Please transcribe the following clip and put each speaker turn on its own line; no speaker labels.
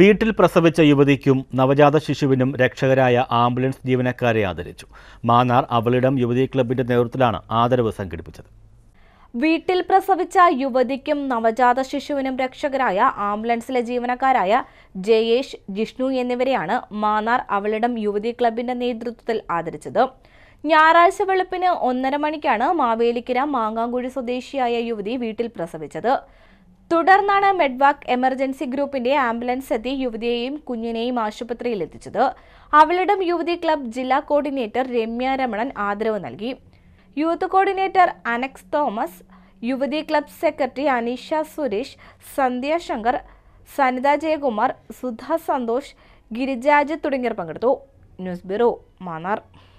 വീട്ടിൽ പ്രസവിച്ച യുവതിക്കും നവജാത ശിശുവിനും രക്ഷകരായ ആംബുലൻസ് ജീവനക്കാരെ ആദരിച്ചു മാന്നാർ അവളിടം യുവതി ക്ലബിന്റെ നേതൃത്വത്തിലാണ് ആദരവ് സംഘടിപ്പിച്ചത്
വീട്ടിൽ പ്രസവിച്ച യുവതിക്കും നവജാത ശിശുവിനും രക്ഷകരായ ആംബുലൻസിലെ ജീവനക്കാരായ ജയേഷ് ജിഷ്ണു എന്നിവരെയാണ് മാന്നാർ അവളിടം യുവതി ക്ലബിന്റെ നേതൃത്വത്തിൽ ആദരിച്ചത് ഞായറാഴ്ച വെളുപ്പിന് ഒന്നര മണിക്കാണ് മാവേലിക്കര മാങ്ങാങ്കുഴി സ്വദേശിയായ യുവതി വീട്ടിൽ പ്രസവിച്ചത് തുടർന്നാണ് മെഡ്വാക് എമർജൻസി ഗ്രൂപ്പിന്റെ ആംബുലൻസ് എത്തി യുവതിയെയും കുഞ്ഞിനെയും ആശുപത്രിയിൽ എത്തിച്ചത് അവളുടെ യുവതി ക്ലബ് ജില്ലാ കോർഡിനേറ്റർ രമ്യ രമണൻ ആദരവ് നൽകി യൂത്ത് കോർഡിനേറ്റർ അനക്സ് തോമസ് യുവതി ക്ലബ് സെക്രട്ടറി അനീഷ സുരേഷ് സന്ധ്യ ശങ്കർ സനിത ജയകുമാർ സുധ സന്തോഷ് ഗിരിജാജ് തുടങ്ങിയവർ
പങ്കെടുത്തു ന്യൂസ് ബ്യൂറോ മാന്നാർ